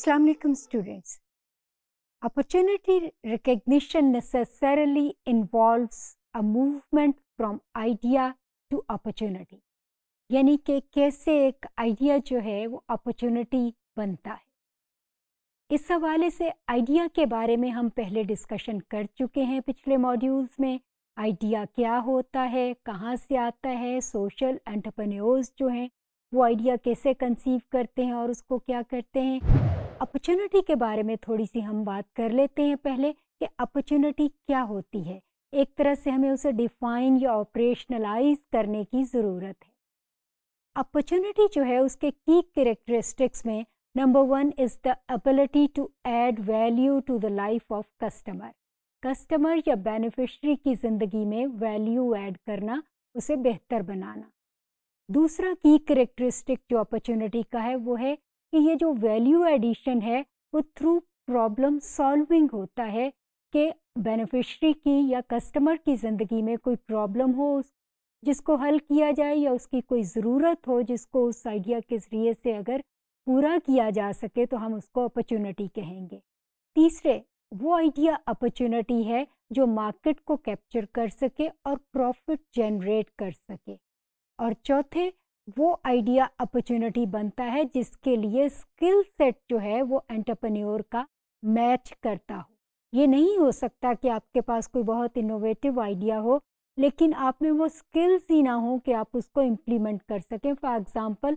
Assalamu alaikum students. Opportunity recognition necessarily involves a movement from idea to opportunity. यानी कि कैसे एक idea जो है वो अपॉर्चुनिटी बनता है इस हवाले से आइडिया के बारे में हम पहले डिस्कशन कर चुके हैं पिछले मॉड्यूल्स में आइडिया क्या होता है कहाँ से आता है सोशल एंटरप्रेन्योर्स जो हैं वो आइडिया कैसे कंसीव करते हैं और उसको क्या करते हैं अपॉर्चुनिटी के बारे में थोड़ी सी हम बात कर लेते हैं पहले कि अपॉर्चुनिटी क्या होती है एक तरह से हमें उसे डिफाइन या ऑपरेशनलाइज करने की ज़रूरत है अपॉर्चुनिटी जो है उसके की करेक्टरिस्टिक्स में number one is the ability to add value to the life of customer customer या बेनिफिशरी की ज़िंदगी में वैल्यू ऐड करना उसे बेहतर बनाना दूसरा की करेक्टरिस्टिक जो अपॉर्चुनिटी का है वो है कि ये जो वैल्यू एडिशन है वो थ्रू प्रॉब्लम सॉल्विंग होता है कि बेनिफिशरी की या कस्टमर की ज़िंदगी में कोई प्रॉब्लम हो जिसको हल किया जाए या उसकी कोई ज़रूरत हो जिसको उस आइडिया के ज़रिए से अगर पूरा किया जा सके तो हम उसको अपॉर्चुनिटी कहेंगे तीसरे वो आइडिया अपॉर्चुनिटी है जो मार्केट को कैप्चर कर सके और प्रॉफिट जनरेट कर सके और चौथे वो आइडिया अपॉर्चुनिटी बनता है जिसके लिए स्किल सेट जो है वो एंटरप्रेन्योर का मैच करता हो ये नहीं हो सकता कि आपके पास कोई बहुत इनोवेटिव आइडिया हो लेकिन आप में वो स्किल्स ही ना हो कि आप उसको इम्प्लीमेंट कर सकें फॉर एग्ज़ाम्पल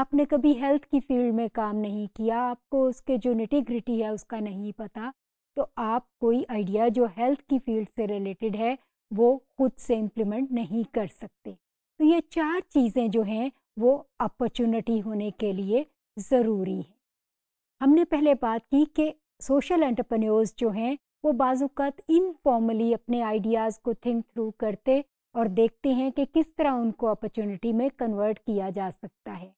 आपने कभी हेल्थ की फील्ड में काम नहीं किया आपको उसके जो निटिग्रिटी है उसका नहीं पता तो आप कोई आइडिया जो हेल्थ की फील्ड से रिलेटेड है वो खुद से इम्प्लीमेंट नहीं कर सकते तो ये चार चीज़ें जो हैं वो अपॉर्चुनिटी होने के लिए ज़रूरी है हमने पहले बात की कि सोशल एंटरप्रेन्योर्स जो हैं वो बाज़ात इनफॉर्मली अपने आइडियाज़ को थिंक थ्रू करते और देखते हैं कि किस तरह उनको अपॉर्चुनिटी में कन्वर्ट किया जा सकता है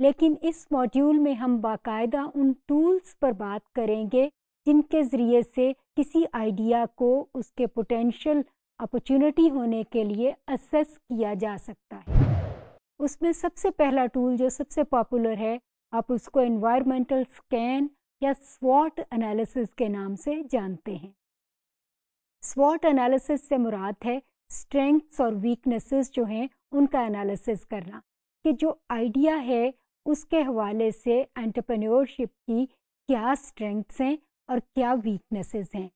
लेकिन इस मॉड्यूल में हम बाकायदा उन टूल्स पर बात करेंगे जिनके ज़रिए से किसी आइडिया को उसके पोटेंशियल अपॉर्चुनिटी होने के लिए असेस किया जा सकता है उसमें सबसे पहला टूल जो सबसे पॉपुलर है आप उसको इन्वायरमेंटल स्कैन या स्वॉट एनालिसिस के नाम से जानते हैं स्वॉट एनालिसिस से मुराद है स्ट्रेंथ्स और वीकनेसेस जो हैं उनका एनालिसिस करना कि जो आइडिया है उसके हवाले से एंटरप्रेन्योरशिप की क्या स्ट्रेंथ्स हैं और क्या वीकनेसेस हैं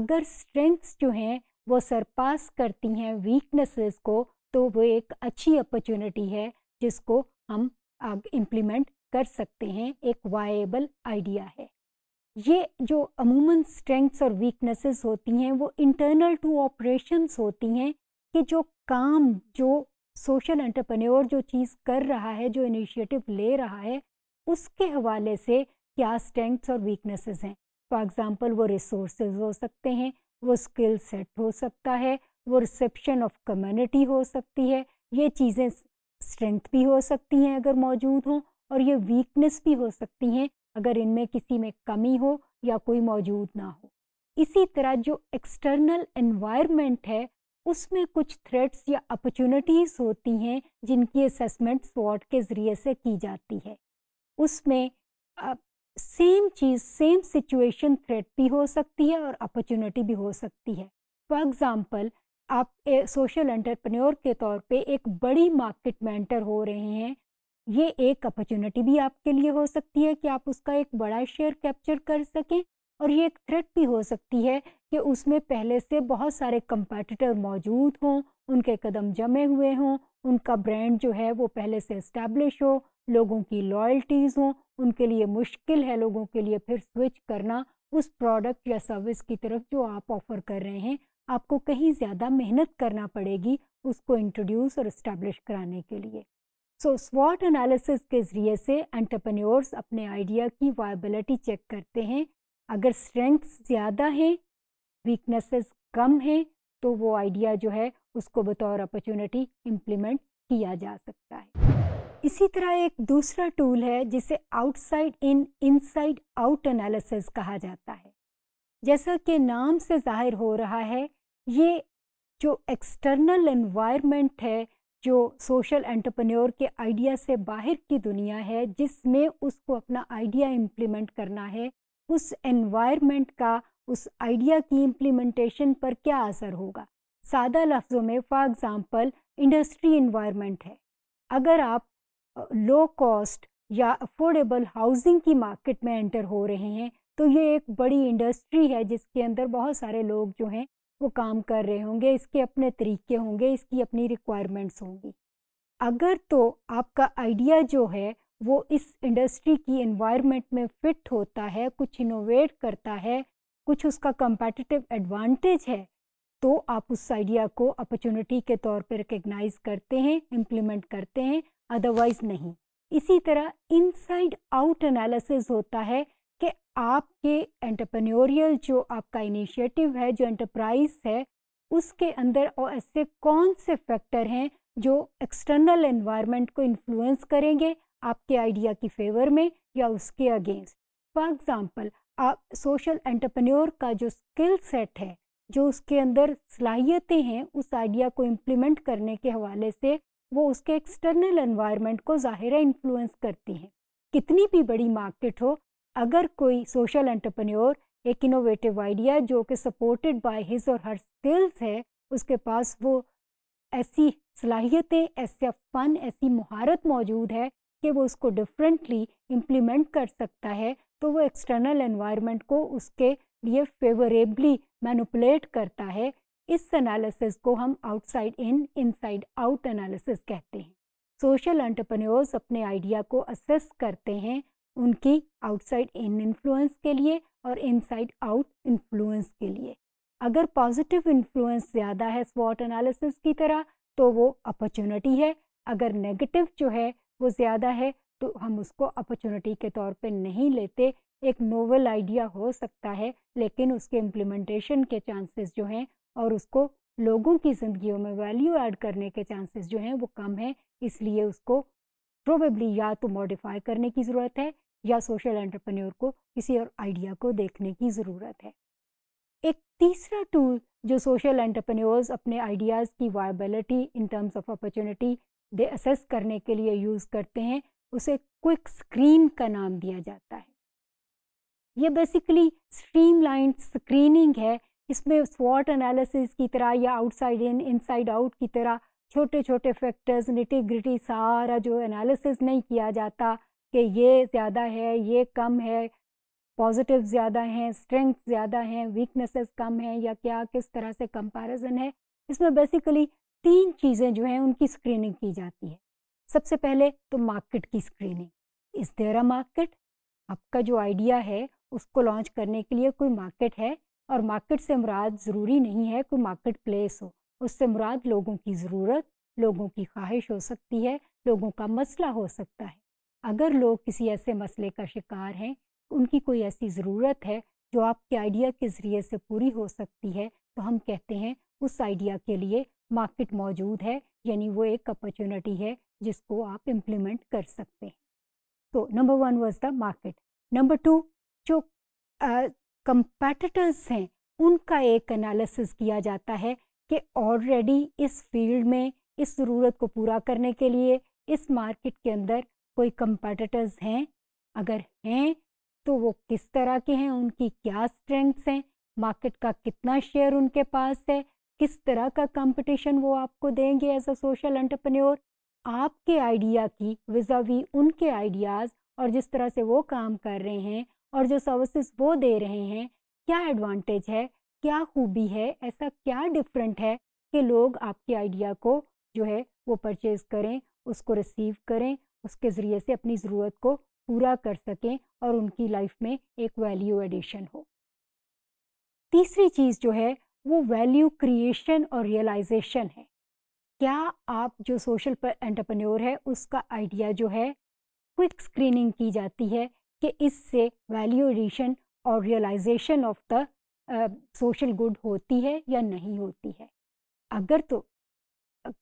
अगर स्ट्रेंथ्स जो हैं वो सरपास करती हैं वीकनेसेस को तो वो एक अच्छी अपॉर्चुनिटी है जिसको हम इम्प्लीमेंट कर सकते हैं एक वायबल आइडिया है ये जो अमूमन स्ट्रेंथ्स और वीकनेसेस होती हैं वो इंटरनल टू ऑपरेशंस होती हैं कि जो काम जो सोशल एंटरप्रेन्योर जो चीज़ कर रहा है जो इनिशिएटिव ले रहा है उसके हवाले से क्या स्ट्रेंथ्स और वीकनेसेस हैं फॉर एग्ज़ाम्पल वो रिसोर्स हो सकते हैं वो स्किल सेट हो सकता है वो रिसेप्शन ऑफ कम्युनिटी हो सकती है ये चीज़ें स्ट्रेंथ भी हो सकती हैं अगर मौजूद हों और ये वीकनेस भी हो सकती हैं अगर इनमें किसी में कमी हो या कोई मौजूद ना हो इसी तरह जो एक्सटर्नल एनवायरनमेंट है उसमें कुछ थ्रेट्स या अपॉर्चुनिटीज़ होती हैं जिनकी असेसमेंट स्वॉट के ज़रिए से की जाती है उसमें सेम चीज़ सेम सिचुएशन थ्रेट भी हो सकती है और अपॉर्चुनिटी भी हो सकती है फॉर एग्ज़ाम्पल आप सोशल एंटरप्रेन्योर के तौर पे एक बड़ी मार्केट मेंटर हो रहे हैं ये एक अपॉर्चुनिटी भी आपके लिए हो सकती है कि आप उसका एक बड़ा शेयर कैप्चर कर सकें और ये एक थ्रेट भी हो सकती है कि उसमें पहले से बहुत सारे कंपेटिटर मौजूद हों उनके कदम जमे हुए हों उनका ब्रांड जो है वो पहले से इस्टेब्लिश हो लोगों की लॉयल्टीज़ हों उनके लिए मुश्किल है लोगों के लिए फिर स्विच करना उस प्रोडक्ट या सर्विस की तरफ जो आप ऑफ़र कर रहे हैं आपको कहीं ज़्यादा मेहनत करना पड़ेगी उसको इंट्रोड्यूस और इस्टेब्लिश कराने के लिए सो स्वॉट एनालिसिस के ज़रिए से एंटरप्रेन्योर्स अपने आइडिया की वायबिलिटी चेक करते हैं अगर स्ट्रेंथ्स ज़्यादा हैं वीकनेसेस कम हैं तो वो आइडिया जो है उसको बतौर अपॉर्चुनिटी इम्प्लीमेंट किया जा सकता है इसी तरह एक दूसरा टूल है जिसे outside in inside out analysis कहा जाता है जैसा कि नाम से जाहिर हो रहा है ये जो एक्सटर्नल एनवायरनमेंट है जो सोशल एंटरप्रेन्योर के आइडिया से बाहर की दुनिया है जिसमें उसको अपना आइडिया इम्प्लीमेंट करना है उस एनवायरनमेंट का उस आइडिया की इम्प्लीमेंटेशन पर क्या असर होगा सादा लफ्ज़ों में फॉर एग्ज़ाम्पल इंडस्ट्री इन्वायरमेंट है अगर आप लो कॉस्ट या अफोर्डेबल हाउसिंग की मार्केट में एंटर हो रहे हैं तो ये एक बड़ी इंडस्ट्री है जिसके अंदर बहुत सारे लोग जो हैं वो काम कर रहे होंगे इसके अपने तरीके होंगे इसकी अपनी रिक्वायरमेंट्स होंगी अगर तो आपका आइडिया जो है वो इस इंडस्ट्री की एनवायरनमेंट में फिट होता है कुछ इनोवेट करता है कुछ उसका कंपेटिटिव एडवांटेज है तो आप उस आइडिया को अपॉर्चुनिटी के तौर पर रिकग्नाइज करते हैं इम्प्लीमेंट करते हैं अदरवाइज नहीं इसी तरह इनसाइड आउट एनालिसिस होता है कि आपके एंटरप्रेन्योरियल जो आपका इनिशिएटिव है जो एंटरप्राइज है उसके अंदर और ऐसे कौन से फैक्टर हैं जो एक्सटर्नल एनवायरनमेंट को इन्फ्लुएंस करेंगे आपके आइडिया की फेवर में या उसके अगेंस्ट फॉर एग्ज़ाम्पल आप सोशल एंटरप्रेन्योर का जो स्किल सेट है जो उसके अंदर सलाहियतें हैं उस आइडिया को इम्प्लीमेंट करने के हवाले से वो उसके एक्सटर्नल एनवायरनमेंट को ज़ाहिर इन्फ्लुएंस करती हैं कितनी भी बड़ी मार्केट हो अगर कोई सोशल एंटरप्रेन्योर एक इनोवेटिव आइडिया जो कि सपोर्टेड बाय हिज और हर स्किल्स है उसके पास वो ऐसी सलाहियतें ऐसा फ़न ऐसी महारत मौजूद है कि वो उसको डिफरेंटली इम्प्लीमेंट कर सकता है तो वो एक्सटर्नल एनवायरनमेंट को उसके लिए फेवरेबली मैनुपलेट करता है इस एनालिसिस को हम outside in inside out analysis कहते हैं सोशल एंटरप्रेन्योर्स अपने आइडिया को असेस करते हैं उनकी आउटसाइड इन इन्फ्लुएंस के लिए और इनसाइड आउट इन्फ्लुएंस के लिए अगर पॉजिटिव इन्फ्लुएंस ज़्यादा है स्वॉट एनालिसिस की तरह तो वो अपॉर्चुनिटी है अगर नेगेटिव जो है वो ज़्यादा है तो हम उसको अपॉर्चुनिटी के तौर पे नहीं लेते एक नोवल आइडिया हो सकता है लेकिन उसके इम्प्लीमेंटेशन के चांसेस जो हैं और उसको लोगों की ज़िंदगियों में वैल्यू ऐड करने के चांसेस जो हैं वो कम हैं इसलिए उसको प्रोबेबली या तो मॉडिफाई करने की ज़रूरत है या सोशल एंटरप्रेन्योर को किसी और आइडिया को देखने की ज़रूरत है एक तीसरा टूल जो सोशल एंटरप्रेन्योर्स अपने आइडियाज़ की viability in terms of opportunity they assess करने के लिए यूज़ करते हैं उसे क्विक स्क्रीन का नाम दिया जाता है ये बेसिकली स्ट्रीमलाइन स्क्रीनिंग है इसमें स्वॉट एनालिसिस की तरह या आउटसाइड इन इनसाइड आउट की तरह छोटे छोटे फैक्टर्स निटी ग्रिटी सारा जो एनालिसिस नहीं किया जाता कि ये ज़्यादा है ये कम है पॉजिटिव ज़्यादा हैं स्ट्रेंथ ज़्यादा हैं वीकनेसेस कम हैं या क्या किस तरह से कंपैरिजन है इसमें बेसिकली तीन चीज़ें जो हैं उनकी स्क्रीनिंग की जाती है सबसे पहले तो मार्केट की स्क्रीनिंग इस देर अ मार्केट आपका जो आइडिया है उसको लॉन्च करने के लिए कोई मार्केट है और मार्केट से मुराद ज़रूरी नहीं है कोई मार्केट प्लेस हो उससे मुराद लोगों की ज़रूरत लोगों की ख्वाहिश हो सकती है लोगों का मसला हो सकता है अगर लोग किसी ऐसे मसले का शिकार हैं उनकी कोई ऐसी ज़रूरत है जो आपके आइडिया के ज़रिए से पूरी हो सकती है तो हम कहते हैं उस आइडिया के लिए मार्केट मौजूद है यानी वो एक अपॉर्चुनिटी है जिसको आप इम्प्लीमेंट कर सकते हैं तो number one was the market number two जो कंपेटिटर्स हैं उनका एक एनालिसिस किया जाता है कि ऑलरेडी इस फील्ड में इस ज़रूरत को पूरा करने के लिए इस मार्केट के अंदर कोई कंपेटिटर्स हैं अगर हैं तो वो किस तरह के हैं उनकी क्या स्ट्रेंथ्स हैं मार्केट का कितना शेयर उनके पास है किस तरह का कंपटीशन वो आपको देंगे एज अ सोशल एंटरप्रेन्योर आपके आइडिया की विजावी उनके आइडियाज़ और जिस तरह से वो काम कर रहे हैं और जो सर्विसेज वो दे रहे हैं क्या एडवांटेज है क्या खूबी है ऐसा क्या डिफरेंट है कि लोग आपके आइडिया को जो है वो परचेज़ करें उसको रिसीव करें उसके ज़रिए से अपनी ज़रूरत को पूरा कर सकें और उनकी लाइफ में एक वैल्यू एडिशन हो तीसरी चीज़ जो है वो वैल्यू क्रिएशन और रियलाइजेशन है क्या आप जो सोशल एंटरप्रेन्योर है उसका आइडिया जो है क्विक स्क्रीनिंग की जाती है कि इससे वैल्यू एडिशन और realisation of the social good होती है या नहीं होती है अगर तो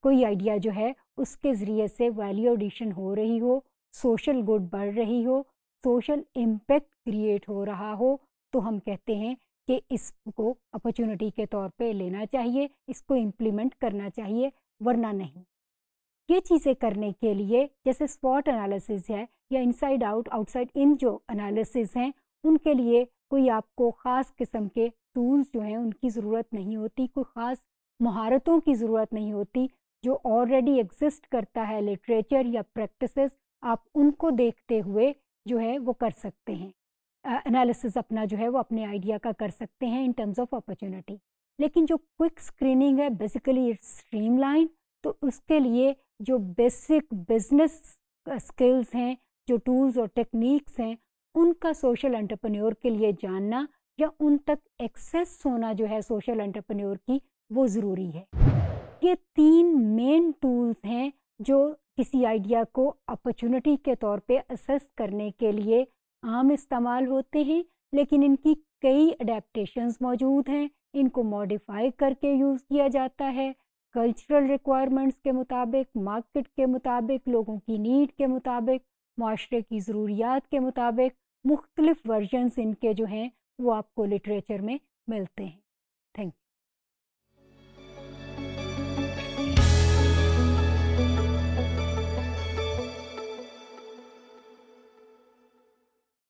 कोई आइडिया जो है उसके ज़रिए से वैल्यू एडिशन हो रही हो सोशल गुड बढ़ रही हो सोशल इम्पेक्ट क्रिएट हो रहा हो तो हम कहते हैं कि इसको अपॉर्चुनिटी के तौर पे लेना चाहिए इसको इम्प्लीमेंट करना चाहिए वरना नहीं ये चीज़ें करने के लिए जैसे स्पॉट एनालिसिस है या इनसाइड आउट आउटसाइड इन जो एनालिसिस हैं उनके लिए कोई आपको ख़ास किस्म के टूल्स जो हैं उनकी ज़रूरत नहीं होती कोई ख़ास महारतों की ज़रूरत नहीं होती जो ऑलरेडी एग्जिस्ट करता है लिटरेचर या प्रैक्टिस आप उनको देखते हुए जो है वो कर सकते हैं एनालिसिस अपना जो है वो अपने आइडिया का कर सकते हैं इन टर्म्स ऑफ अपॉर्चुनिटी लेकिन जो क्विक स्क्रीनिंग है बेसिकली इट्स स्ट्रीम लाइन तो उसके लिए जो बेसिक बिजनेस स्किल्स हैं जो टूल्स और टेक्निक्स हैं उनका सोशल एंटरप्रेन्योर के लिए जानना या उन तक एक्सेस होना जो है सोशल एंटरप्रेन्योर की वो ज़रूरी है ये तीन मेन टूल्स हैं जो किसी आइडिया को अपॉर्चुनिटी के तौर पे असेस करने के लिए आम इस्तेमाल होते हैं लेकिन इनकी कई अडेप्टशंस मौजूद हैं इनको मॉडिफाई करके यूज़ किया जाता है कल्चरल रिक्वायरमेंट्स के मुताबिक मार्केट के मुताबिक लोगों की नीड के मुताबिक माशरे की ज़रूरियात के मुताबिक मुख्तलिफ़ वर्जनस इनके जो हैं वो आपको लिटरेचर में मिलते हैं थैंक यू